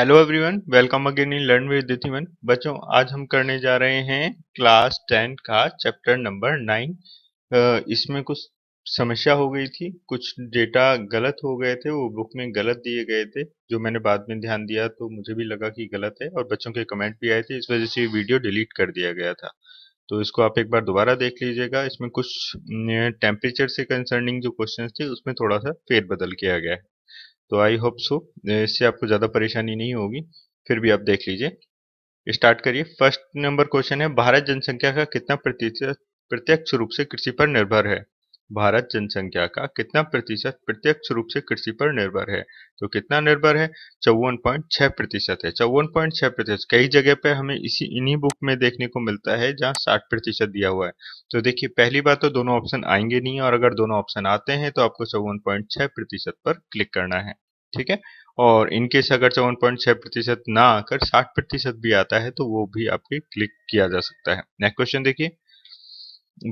hello everyone welcome again in learn with दिथिवन बच्चों आज हम करने जा रहे हैं क्लास टेन का चैप्टर नंबर नाइन इसमें कुछ समस्या हो गई थी कुछ डेटा गलत हो गए थे वो बुक में गलत दिए गए थे जो मैंने बाद में ध्यान दिया तो मुझे भी लगा कि गलत है और बच्चों के कमेंट भी आए थे इस वजह से वीडियो डिलीट कर दिया गया था तो इसको आप एक बार दोबारा देख लीजिएगा इसमें कुछ टेम्परेचर से कंसर्निंग जो क्वेश्चन थे उसमें थोड़ा सा फेरबदल किया गया है तो आई होप सो इससे आपको ज़्यादा परेशानी नहीं होगी फिर भी आप देख लीजिए स्टार्ट करिए फर्स्ट नंबर क्वेश्चन है भारत जनसंख्या का कितना प्रतिशत प्रत्यक्ष रूप से कृषि पर निर्भर है भारत जनसंख्या का कितना प्रतिशत प्रत्यक्ष रूप से कृषि पर निर्भर है तो कितना निर्भर है चौवन पॉइंट छह प्रतिशत है चौवन पॉइंट छह प्रतिशत कई जगह पे हमें इसी इन्हीं बुक में देखने को मिलता है जहाँ साठ प्रतिशत दिया हुआ है तो देखिए पहली बात तो दोनों ऑप्शन आएंगे नहीं और अगर दोनों ऑप्शन आते हैं तो आपको चौवन पॉइंट प्रतिशत पर क्लिक करना है ठीक है और इनकेस अगर चौवन पॉइंट छह प्रतिशत ना आकर साठ प्रतिशत भी आता है तो वो भी आपके क्लिक किया जा सकता है नेक्स्ट क्वेश्चन देखिए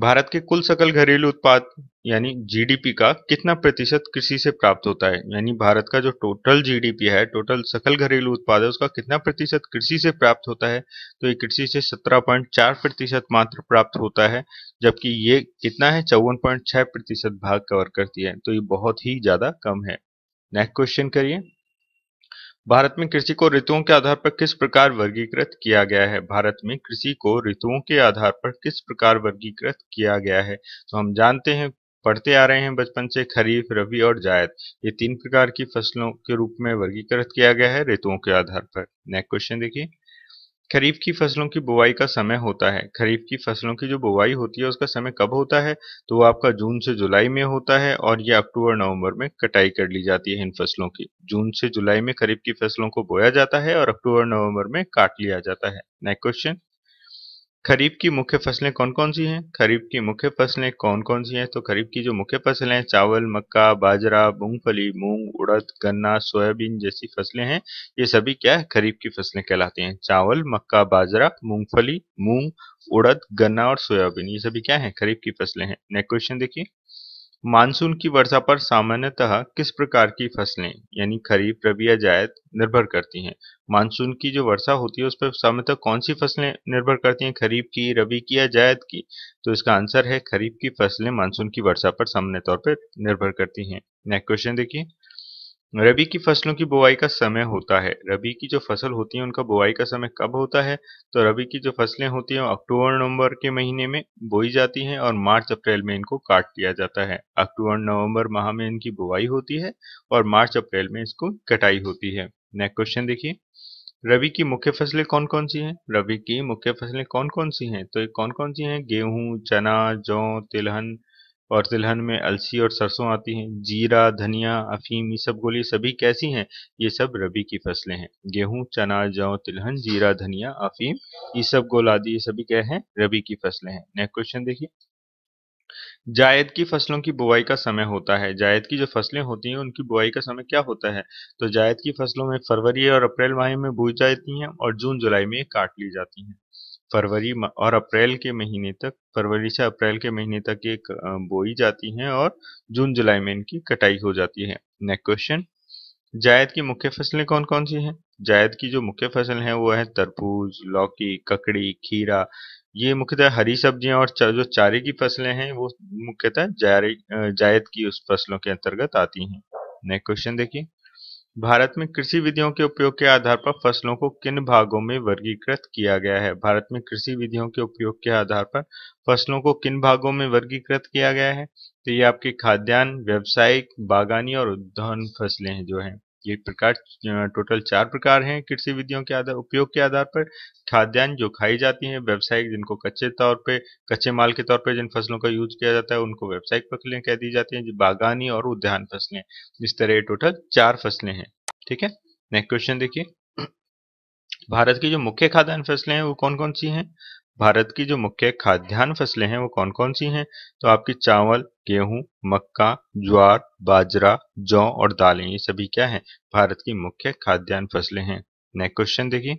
भारत के कुल सकल घरेलू उत्पाद यानी जीडीपी का कितना प्रतिशत कृषि से प्राप्त होता है यानी भारत का जो टोटल जीडीपी है टोटल सकल घरेलू उत्पाद है उसका कितना प्रतिशत कृषि से प्राप्त होता है तो ये कृषि से 17.4 प्रतिशत मात्र प्राप्त होता है जबकि ये कितना है चौवन पॉइंट छह प्रतिशत भाग कवर करती है तो ये बहुत ही ज्यादा कम है नेक्स्ट क्वेश्चन करिए भारत में कृषि को ऋतुओं के आधार पर किस प्रकार वर्गीकृत किया गया है भारत में कृषि को ऋतुओं के आधार पर किस प्रकार वर्गीकृत किया गया है तो हम जानते हैं पढ़ते आ रहे हैं बचपन से खरीफ रबी और जायद ये तीन प्रकार की फसलों के रूप में वर्गीकृत किया गया है ऋतुओं के आधार पर नेक्स्ट क्वेश्चन देखिए खरीफ की फसलों की बुवाई का समय होता है खरीफ की फसलों की जो बुआई होती है उसका समय कब होता है तो वो आपका जून से जुलाई में होता है और ये अक्टूबर नवंबर में कटाई कर ली जाती है इन फसलों की जून से जुलाई में खरीफ की फसलों को बोया जाता है और अक्टूबर नवंबर में काट लिया जाता है नेक्स्ट क्वेश्चन खरीफ की मुख्य फसलें कौन कौन सी हैं खरीफ की मुख्य फसलें कौन कौन सी हैं तो खरीफ की जो मुख्य फसलें हैं चावल मक्का बाजरा मूंगफली मूंग उड़द गन्ना सोयाबीन जैसी फसलें हैं ये सभी क्या है खरीफ की फसलें कहलाती हैं चावल मक्का बाजरा मूंगफली मूंग उड़द गन्ना और सोयाबीन ये सभी क्या है खरीफ की फसलें हैं नेक्स्ट क्वेश्चन देखिए मानसून की वर्षा पर सामान्यतः किस प्रकार की फसलें यानी खरीफ रबी या जायद निर्भर करती हैं मानसून की जो वर्षा होती है उस पर सामान्यतः कौन सी फसलें निर्भर करती हैं खरीफ की रबी की या जायद की तो इसका आंसर है खरीफ की फसलें मानसून की वर्षा पर सामान्य तौर पर निर्भर करती हैं नेक्स्ट क्वेश्चन देखिए रबी की फसलों की बुआई का समय होता है रबी की जो फसल होती है उनका बुआई का समय कब होता है तो रबी की जो फसलें होती हैं अक्टूबर नवंबर के महीने में बोई जाती हैं और मार्च अप्रैल में इनको काट दिया जाता है अक्टूबर नवंबर माह में इनकी बुआई होती है और मार्च अप्रैल में इसको कटाई होती है नेक्स्ट क्वेश्चन देखिए रबी की मुख्य फसलें कौन कौन सी हैं रबी की मुख्य फसलें कौन कौन सी हैं तो ये कौन कौन सी हैं गेहूं चना जौ तिलहन और तिलहन में अलसी और सरसों आती हैं जीरा धनिया अफीम ये सब गोली सभी कैसी हैं ये सब रबी की फसलें हैं गेहूं चना जौ तिलहन जीरा धनिया अफीम ये सब गोल आदि ये सभी क्या हैं रबी की फसलें हैं नेक्स्ट क्वेश्चन देखिए जायद की फसलों की बुआई का समय होता है जायद की जो फसलें होती हैं उनकी बुआई का समय क्या होता है तो जायद की फसलों में फरवरी और अप्रैल माह में बोई जाती हैं और जून जुलाई में काट ली जाती हैं फरवरी और अप्रैल के महीने तक फरवरी से अप्रैल के महीने तक एक बोई जाती हैं और जून जुलाई में इनकी कटाई हो जाती है नेक्स्ट क्वेश्चन जायद की मुख्य फसलें कौन कौन सी हैं जायद की जो मुख्य फसल हैं वो है तरबूज लौकी ककड़ी खीरा ये मुख्यतः हरी सब्जियां और जो चारे की फसलें हैं वो मुख्यतः जायद की उस फसलों के अंतर्गत आती हैं नेक्स्ट क्वेश्चन देखिए भारत में कृषि विधियों के उपयोग के आधार पर फसलों को किन भागों में वर्गीकृत किया गया है भारत में कृषि विधियों के उपयोग के आधार पर फसलों को किन भागों में वर्गीकृत किया गया है तो ये आपके खाद्यान्न व्यावसायिक बागानी और उद्यान फसलें हैं जो हैं ये प्रकार टोटल चार प्रकार हैं कृषि विधियों के आधार उपयोग के आधार पर खाद्यान्न जो खाई जाती हैं व्यावसायिक जिनको कच्चे तौर पे कच्चे माल के तौर पे जिन फसलों का यूज किया जाता है उनको व्यावसायिक फसलें कह दी जाती हैं जो बागानी और उद्यान फसलें इस तरह टोटल चार फसलें हैं ठीक है नेक्स्ट क्वेश्चन देखिए भारत की जो मुख्य खाद्यान्न फसलें हैं वो कौन कौन सी हैं भारत की जो मुख्य खाद्यान्न फसलें हैं वो कौन कौन सी हैं तो आपकी चावल गेहूं मक्का ज्वार बाजरा जौ और दालें ये सभी क्या हैं भारत की मुख्य खाद्यान्न फसलें हैं नेक्स्ट क्वेश्चन देखिए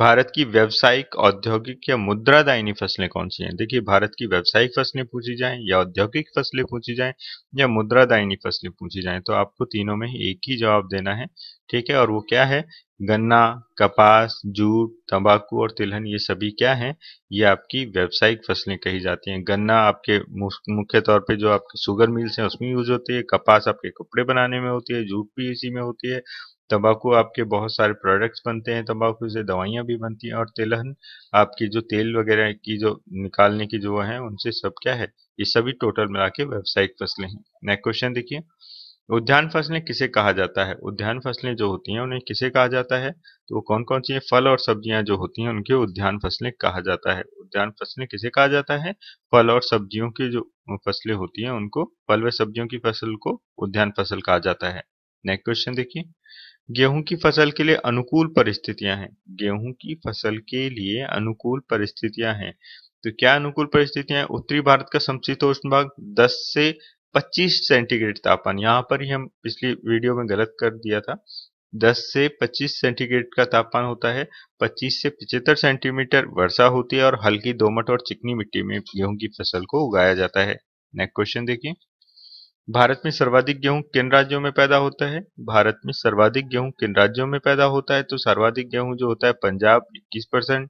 भारत की व्यवसायिक औद्योगिक या मुद्रादायनी फसलें कौन सी हैं देखिए भारत की व्यवसायिक फसलें पूछी जाएं या औद्योगिक फसलें पूछी जाएं या मुद्रादायनी फसलें पूछी जाएं तो आपको तीनों में एक ही जवाब देना है ठीक है और वो क्या है गन्ना कपास जूट तंबाकू और तिलहन ये सभी क्या हैं ये आपकी व्यावसायिक फसलें कही जाती हैं गन्ना आपके मुख्य तौर पे जो आपके शुगर मिल्स हैं उसमें यूज होती है कपास आपके कपड़े बनाने में होती है जूट भी इसी में होती है तंबाकू आपके बहुत सारे प्रोडक्ट्स बनते हैं तंबाकू से दवाइयाँ भी बनती हैं और तेलहन आपकी जो तेल वगैरह की जो निकालने की जो है उनसे सब क्या है ये सभी टोटल मिला के व्यावसायिक फसलें हैं नेक्स्ट क्वेश्चन देखिए उद्यान फसलें किसे कहा जाता है उद्यान फसलें जो होती हैं उन्हें किसे कहा जाता है तो वो कौन कौन सी है फल और सब्जियां जो होती हैं उनके उद्यान फसलें कहा जाता है उद्यान फसलें किसे कहा जाता है फल और सब्जियों की जो फसलें होती हैं उनको फल व सब्जियों की फसल को उद्यान फसल कहा जाता है नेक्स्ट क्वेश्चन देखिए गेहूं की फसल के लिए अनुकूल परिस्थितियां हैं गेहूं की फसल के लिए अनुकूल परिस्थितियां हैं तो क्या अनुकूल परिस्थितियां हैं उत्तरी भारत का समशीतोष्ण भाग 10 से 25 सेंटीग्रेड तापमान यहाँ पर ही हम पिछली वीडियो में गलत कर दिया था 10 से 25 सेंटीग्रेड का तापमान होता है 25 से पिछहत्तर सेंटीमीटर वर्षा होती है और हल्की दोमट और चिकनी मिट्टी में गेहूं की फसल को उगाया जाता है नेक्स्ट क्वेश्चन देखिए भारत में सर्वाधिक गेहूं किन राज्यों में पैदा होता है भारत में सर्वाधिक गेहूं किन राज्यों में पैदा होता है तो सर्वाधिक गेहूं जो होता है पंजाब इक्कीस परसेंट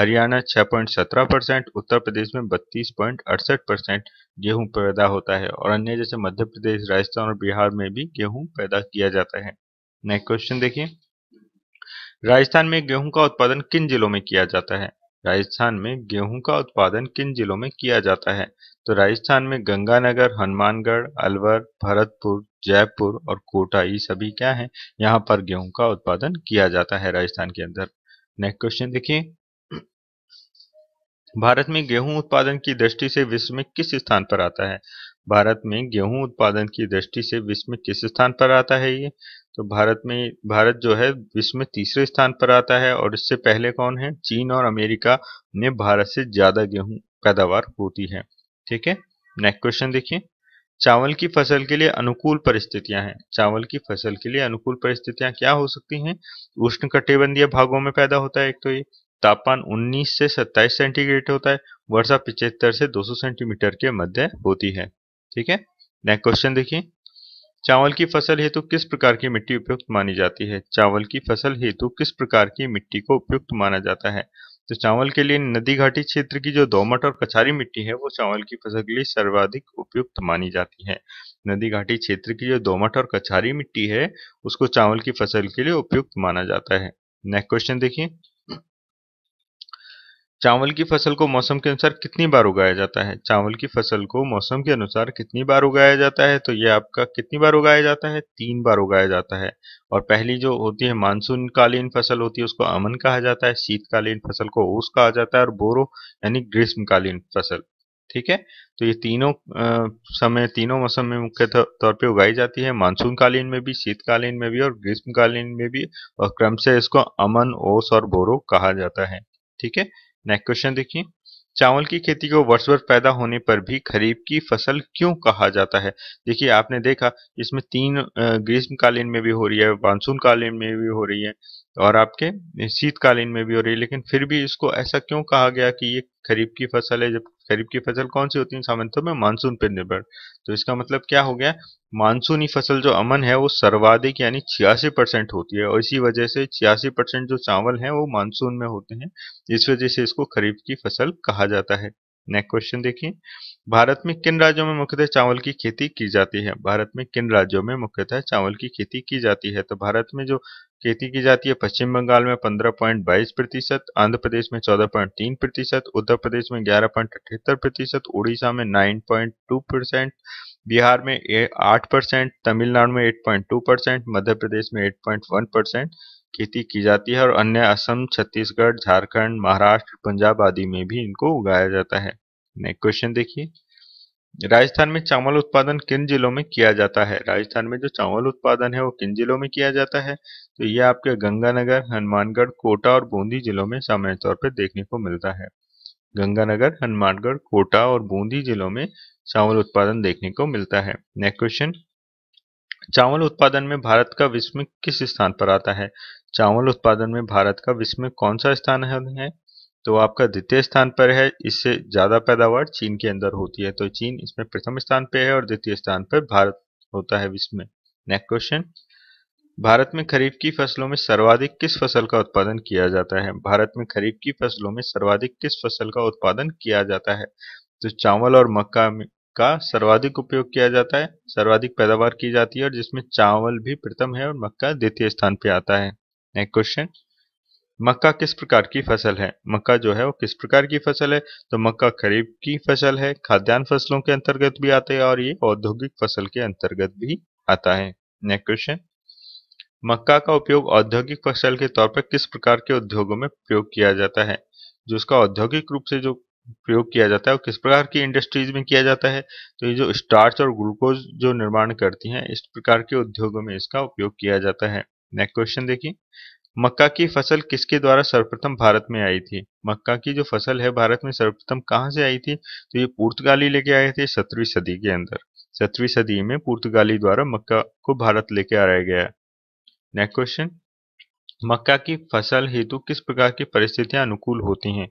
हरियाणा छह पॉइंट सत्रह परसेंट उत्तर प्रदेश में बत्तीस पॉइंट अड़सठ परसेंट गेहूं पैदा होता है और अन्य जैसे मध्य प्रदेश राजस्थान और बिहार में भी गेहूँ पैदा किया जाता है नेक्स्ट क्वेश्चन देखिए राजस्थान में गेहूं का उत्पादन किन जिलों में किया जाता है राजस्थान में गेहूं का उत्पादन किन जिलों में किया जाता है तो राजस्थान में गंगानगर हनुमानगढ़ अलवर भरतपुर जयपुर और कोटा ये सभी क्या हैं यहाँ पर गेहूं का उत्पादन किया जाता है राजस्थान के अंदर नेक्स्ट क्वेश्चन देखिए भारत में गेहूं उत्पादन की दृष्टि से विश्व में किस स्थान पर आता है भारत में गेहूं उत्पादन की दृष्टि से विश्व में किस स्थान पर आता है ये तो भारत में भारत जो है विश्व में तीसरे स्थान पर आता है और इससे पहले कौन है चीन और अमेरिका में भारत से ज्यादा गेहूं पैदावार होती है ठीक है नेक्स्ट क्वेश्चन देखिए चावल की फसल के लिए अनुकूल परिस्थितियां हैं चावल की फसल के लिए अनुकूल परिस्थितियां क्या हो सकती हैं उष्ण कटिबंधीय भागों में पैदा होता है एक तो ये तापमान 19 से 27 सेंटीग्रेड होता है वर्षा पिछहत्तर से 200 सेंटीमीटर के मध्य होती है ठीक है नेक्स्ट क्वेश्चन देखिए चावल की फसल हेतु किस प्रकार की मिट्टी उपयुक्त मानी जाती है चावल की फसल हेतु किस प्रकार की मिट्टी को उपयुक्त माना जाता है तो चावल के लिए नदी घाटी क्षेत्र की जो दोमट और कछारी मिट्टी है वो चावल की फसल के लिए सर्वाधिक उपयुक्त मानी जाती है नदी घाटी क्षेत्र की जो दोमट और कछारी मिट्टी है उसको चावल की फसल के लिए उपयुक्त माना जाता है नेक्स्ट क्वेश्चन देखिए चावल की फसल को मौसम के अनुसार कितनी बार उगाया जाता है चावल की फसल को मौसम के अनुसार कितनी बार उगाया जाता है तो ये आपका कितनी बार उगाया जाता है तीन बार उगाया जाता है और पहली जो होती है मानसून कालीन फसल होती है उसको अमन कहा जाता है शीतकालीन फसल को ओस कहा जाता है और बोरो यानी ग्रीष्मकालीन फसल ठीक है तो ये तीनों समय तीनों मौसम में मुख्य तौर पर उगाई जाती है मानसून कालीन में भी शीतकालीन में भी और ग्रीष्मकालीन में भी और क्रम से इसको अमन ओस और बोरो कहा जाता है ठीक है नेक्स्ट क्वेश्चन देखिए चावल की खेती को वर्ष वर्ष पैदा होने पर भी खरीफ की फसल क्यों कहा जाता है देखिए आपने देखा इसमें तीन ग्रीष्मकालीन में भी हो रही है मानसून कालीन में भी हो रही है और आपके शीतकालीन में भी हो रही है लेकिन फिर भी इसको ऐसा क्यों कहा गया कि ये खरीफ की फसल है जब खरीफ की फसल कौन सी होती है सामंतों में मानसून पर निर्भर तो इसका मतलब क्या हो गया मानसूनी फसल जो अमन है वो सर्वाधिक यानी छियासी परसेंट होती है और इसी वजह से छियासी परसेंट जो चावल है वो मानसून में होते हैं इस वजह से इसको खरीफ की फसल कहा जाता है नेक्स्ट क्वेश्चन देखिए भारत में किन राज्यों में मुख्यतः चावल की खेती की जाती है भारत में किन राज्यों में मुख्यतः चावल की खेती की जाती है तो भारत में जो खेती की जाती है पश्चिम बंगाल में पंद्रह पॉइंट बाईस प्रतिशत आंध्र प्रदेश में चौदह पॉइंट तीन प्रतिशत उत्तर प्रदेश में ग्यारह पॉइंट अठहत्तर प्रतिशत उड़ीसा में nine point two percent Bihar में आठ परसेंट तमिलनाडु में eight point two percent Madhya Pradesh में एट पॉइंट वन परसेंट खेती की जाती है और अन्य असम छत्तीसगढ़ झारखंड महाराष्ट्र पंजाब आदि में भी इनको उगाया जाता है नेक्स्ट क्वेश्चन देखिए राजस्थान में चावल उत्पादन किन जिलों में किया जाता है राजस्थान में जो चावल उत्पादन है वो किन जिलों में किया जाता है तो ये आपके गंगानगर हनुमानगढ़ कोटा और बूंदी जिलों में सामान्य तौर पर देखने को मिलता है गंगानगर हनुमानगढ़ कोटा और बूंदी जिलों में चावल उत्पादन देखने को मिलता है नेक्स्ट क्वेश्चन चावल उत्पादन में भारत का विश्व में किस स्थान पर आता है चावल उत्पादन में भारत का विश्व में कौन सा स्थान है तो आपका द्वितीय स्थान पर है इससे ज़्यादा पैदावार चीन के अंदर होती है तो चीन इसमें प्रथम स्थान पर है और द्वितीय स्थान पर भारत होता है इसमें नेक्स्ट क्वेश्चन भारत में खरीफ की फसलों में सर्वाधिक किस फसल का उत्पादन किया जाता है भारत में खरीफ की फसलों में सर्वाधिक किस फसल का उत्पादन किया जाता है तो चावल और मक्का का सर्वाधिक उपयोग किया जाता है सर्वाधिक पैदावार की जाती है और जिसमें चावल भी प्रथम है और मक्का द्वितीय स्थान पर आता है नेक्स्ट क्वेश्चन मक्का किस प्रकार की फसल है मक्का जो है वो किस प्रकार की फसल है तो मक्का खरीफ की फसल है खाद्यान्न फसलों के अंतर्गत भी आते हैं और ये औद्योगिक फसल के अंतर्गत भी आता है नेक्स्ट क्वेश्चन मक्का का उपयोग औद्योगिक फसल के तौर पर किस प्रकार के उद्योगों में प्रयोग किया जाता है जो उसका औद्योगिक रूप से जो प्रयोग किया जाता है वो किस प्रकार की इंडस्ट्रीज में किया जाता है तो ये जो स्टार्च और ग्लूकोज जो निर्माण करती हैं इस प्रकार के उद्योगों में इसका उपयोग किया जाता है नेक्स्ट क्वेश्चन देखिए मक्का की फसल किसके द्वारा सर्वप्रथम भारत में आई थी मक्का की जो फसल है भारत में सर्वप्रथम कहाँ से आई थी तो ये पुर्तगाली लेके आए थे सत्रहवीं सदी के अंदर सत्रहवीं सदी में पुर्तगाली द्वारा मक्का को भारत लेके आ रहा गया नेक्स्ट क्वेश्चन मक्का की फसल हेतु किस प्रकार की परिस्थितियां अनुकूल होती हैं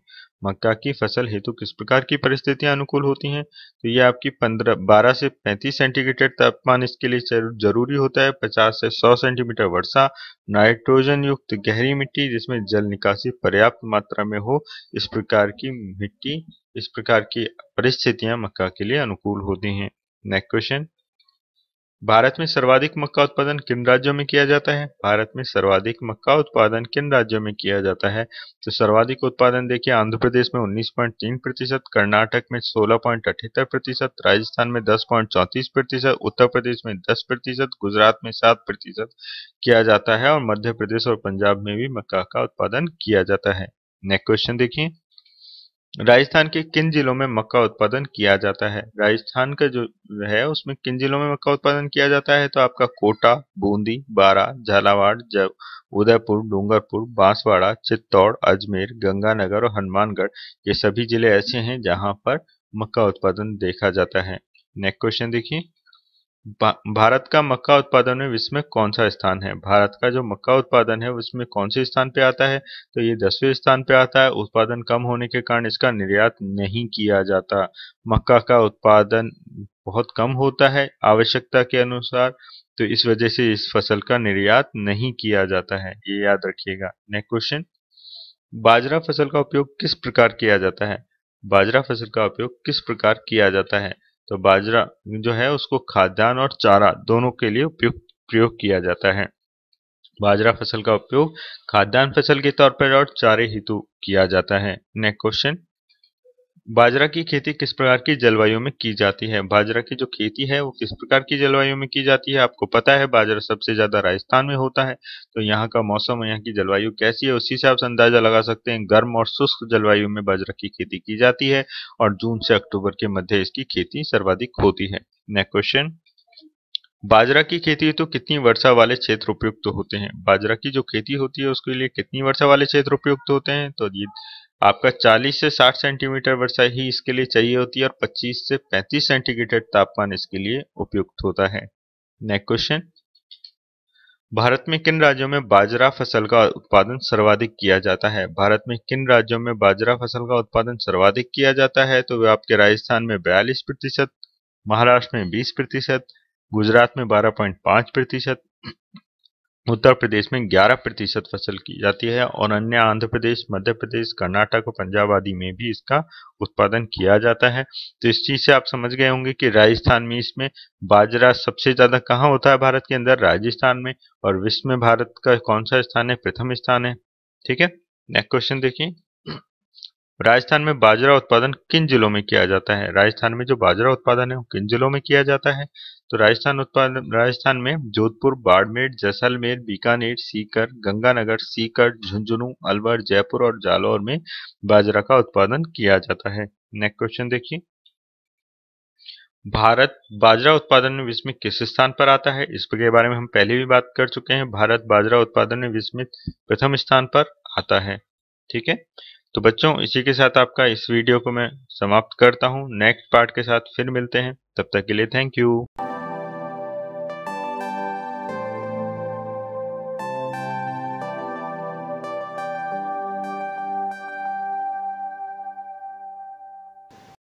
मक्का की फसल हेतु किस प्रकार की परिस्थितियां अनुकूल होती हैं तो ये आपकी पंद्रह बारह से पैंतीस सेंटीग्रेड तापमान इसके लिए जरूरी होता है पचास से सौ सेंटीमीटर वर्षा नाइट्रोजन युक्त गहरी मिट्टी जिसमें जल निकासी पर्याप्त मात्रा में हो इस प्रकार की मिट्टी इस प्रकार की परिस्थितियां मक्का के लिए अनुकूल होती हैं नेक्स्ट क्वेश्चन भारत में सर्वाधिक मक्का उत्पादन किन राज्यों में किया जाता है भारत में सर्वाधिक मक्का उत्पादन किन राज्यों में किया जाता है तो सर्वाधिक उत्पादन देखिए आंध्र प्रदेश में 19.3 प्रतिशत कर्नाटक में सोलह प्रतिशत राजस्थान में दस प्रतिशत उत्तर प्रदेश में 10 प्रतिशत गुजरात में 7 प्रतिशत किया जाता है और मध्य प्रदेश और पंजाब में भी मक्का का उत्पादन किया जाता है नेक्स्ट क्वेश्चन देखिए राजस्थान के किन जिलों में मक्का उत्पादन किया जाता है राजस्थान का जो है उसमें किन जिलों में मक्का उत्पादन किया जाता है तो आपका कोटा बूंदी बारा झालावाड़ उदयपुर डूंगरपुर बांसवाड़ा चित्तौड़ अजमेर गंगानगर और हनुमानगढ़ ये सभी जिले ऐसे हैं जहां पर मक्का उत्पादन देखा जाता है नेक्स्ट क्वेश्चन देखिए भारत का मक्का उत्पादन में विश्व में कौन सा स्थान है भारत का जो मक्का उत्पादन है उसमें कौन से स्थान पे आता है तो ये दसवें स्थान पे आता है उत्पादन कम होने के कारण इसका निर्यात नहीं किया जाता मक्का का उत्पादन बहुत कम होता है आवश्यकता के अनुसार तो इस वजह से इस फसल का निर्यात नहीं किया जाता है ये याद रखिएगा नेक्स्ट क्वेश्चन बाजरा फसल का उपयोग किस प्रकार किया जाता है बाजरा फसल का उपयोग किस प्रकार किया जाता है तो बाजरा जो है उसको खाद्यान्न और चारा दोनों के लिए उपयुक्त प्रयोग किया जाता है बाजरा फसल का उपयोग खाद्यान्न फसल के तौर पर और चारे हेतु किया जाता है नेक्स्ट क्वेश्चन बाजरा की खेती किस प्रकार की जलवायु में की जाती है बाजरा की जो खेती है वो किस प्रकार की जलवायु में की जाती है आपको पता है बाजरा सबसे ज्यादा राजस्थान में होता है तो यहाँ का मौसम यहाँ की जलवायु कैसी है उसी से आप अंदाजा लगा सकते हैं गर्म और शुष्क जलवायु में बाजरा की खेती की जाती है और जून से अक्टूबर के मध्य इसकी खेती सर्वाधिक होती है नेक्स्ट क्वेश्चन बाजरा की खेती तो कितनी वर्षा वाले क्षेत्र उपयुक्त होते हैं बाजरा की जो खेती होती है उसके लिए कितनी वर्षा वाले क्षेत्र उपयुक्त होते हैं तो ये आपका 40 से 60 सेंटीमीटर वर्षा ही इसके लिए चाहिए होती है और 25 से 35 सेंटीग्रेड तापमान इसके लिए उपयुक्त होता है नेक्स्ट क्वेश्चन भारत में किन राज्यों में बाजरा फसल का उत्पादन सर्वाधिक किया जाता है भारत में किन राज्यों में बाजरा फसल का उत्पादन सर्वाधिक किया जाता है तो वे आपके राजस्थान में बयालीस प्रतिशत महाराष्ट्र में बीस प्रतिशत गुजरात में बारह पॉइंट पांच प्रतिशत उत्तर प्रदेश में 11 प्रतिशत फसल की जाती है और अन्य आंध्र प्रदेश मध्य प्रदेश कर्नाटक और पंजाब आदि में भी इसका उत्पादन किया जाता है तो इस चीज से आप समझ गए होंगे कि राजस्थान में इसमें बाजरा सबसे ज्यादा कहाँ होता है भारत के अंदर राजस्थान में और विश्व में भारत का कौन सा स्थान है प्रथम स्थान है ठीक है नेक्स्ट क्वेश्चन देखिए राजस्थान में बाजरा उत्पादन किन जिलों में किया जाता है राजस्थान में जो बाजरा उत्पादन है वो किन जिलों में किया जाता है तो राजस्थान उत्पादन राजस्थान में जोधपुर बाड़मेर जैसलमेर बीकानेर सीकर गंगानगर सीकर झुंझुनू अलवर जयपुर और जालौर में बाजरा का उत्पादन किया जाता है नेक्स्ट क्वेश्चन देखिए भारत बाजरा उत्पादन में विश्व में किस स्थान पर आता है इस के बारे में हम पहले भी बात कर चुके हैं भारत बाजरा उत्पादन में विश्व में प्रथम स्थान पर आता है ठीक है तो बच्चों इसी के साथ आपका इस वीडियो को मैं समाप्त करता हूं नेक्स्ट पार्ट के साथ फिर मिलते हैं तब तक के लिए थैंक यू